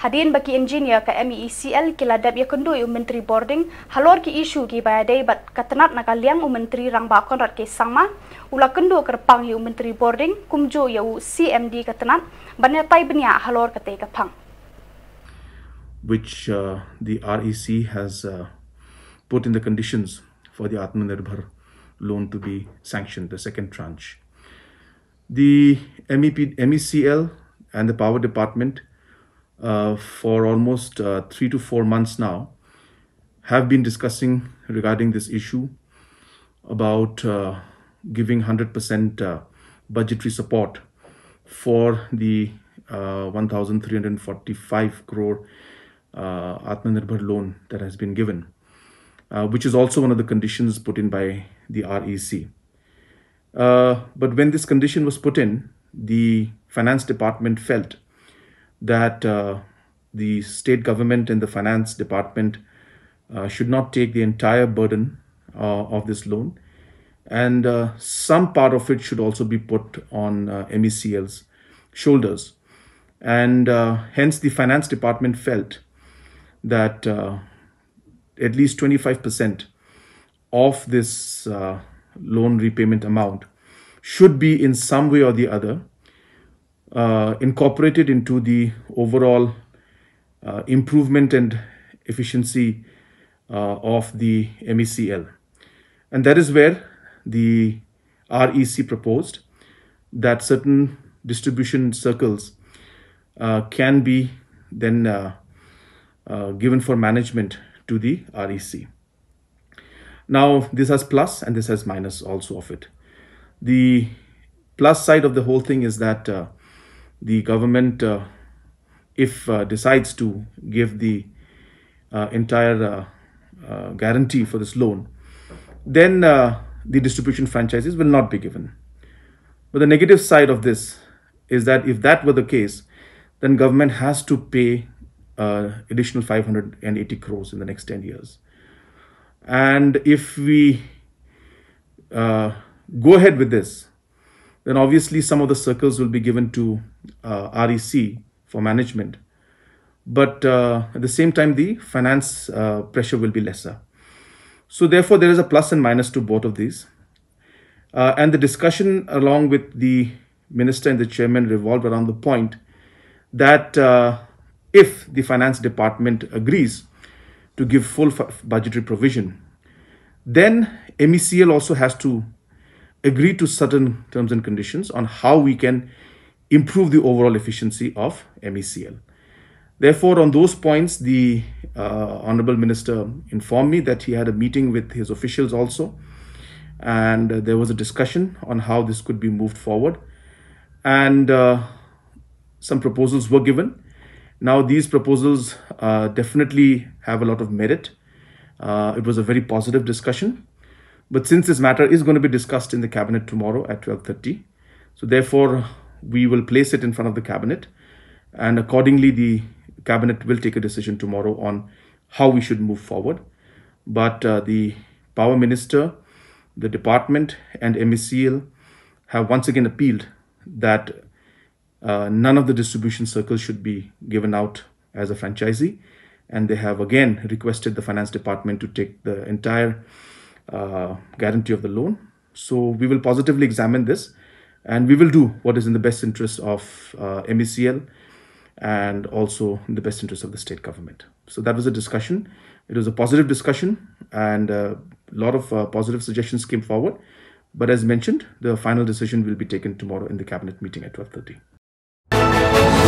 Hadin bagi engineer ke MEECL ke ladap ya kendui menteri boarding halor ke isu ke bayadai bat katenat nak liang menteri rang ba konrad ke sangma ula kendu ke pang hi menteri boarding kumjo ya CMD katenat banya tai benya halor ke ke pang which uh, the REC has uh, put in the conditions for the Atmanirbhar loan to be sanctioned, the second tranche. The MEP, MECL and the Power Department Uh, for almost uh, three to four months now have been discussing regarding this issue about uh, giving 100% uh, budgetary support for the uh, 1,345 crore uh, Atmanirbhar loan that has been given, which is also one of the conditions put in by the REC. but when this condition was put in, the finance department felt that uh, the state government and the finance department uh, should not take the entire burden uh, of this loan. And uh, some part of it should also be put on uh, MECL's shoulders. And hence, the finance department felt that at least 25% of this loan repayment amount should be in some way or the other uh, incorporated into the overall uh, improvement and efficiency uh, of the MECL. And that is where the REC proposed that certain distribution circles uh, can be then uh, uh, given for management to the REC. Now this has plus and this has minus also of it. The plus side of the whole thing is that the government, uh, if uh, decides to give the uh, entire guarantee for this loan, then the distribution franchises will not be given. But the negative side of this is that if that were the case, then government has to pay uh, additional 580 crores in the next 10 years. And if we uh, go ahead with this, then obviously some of the circles will be given to uh, REC for management. But uh, at the same time, the finance uh, pressure will be lesser. So therefore, there is a plus and minus to both of these. Uh, and the discussion along with the minister and the chairman revolved around the point that uh, if the finance department agrees to give full budgetary provision, then MECL also has to agree to certain terms and conditions on how we can improve the overall efficiency of MECL. Therefore, on those points, the uh, Honorable Minister informed me that he had a meeting with his officials also, and uh, there was a discussion on how this could be moved forward. And uh, some proposals were given. Now, these proposals uh, definitely have a lot of merit. Uh, it was a very positive discussion. But since this matter is going to be discussed in the cabinet tomorrow at 12.30, so therefore we will place it in front of the cabinet and accordingly the cabinet will take a decision tomorrow on how we should move forward. But uh, the power minister, the department and MECL have once again appealed that uh, none of the distribution circles should be given out as a franchisee. And they have again requested the finance department to take the entire uh, guarantee of the loan. So we will positively examine this and we will do what is in the best interest of uh, MECL and also in the best interest of the state government. So that was a discussion. It was a positive discussion and a lot of uh, positive suggestions came forward. But as mentioned, the final decision will be taken tomorrow in the cabinet meeting at 12:30.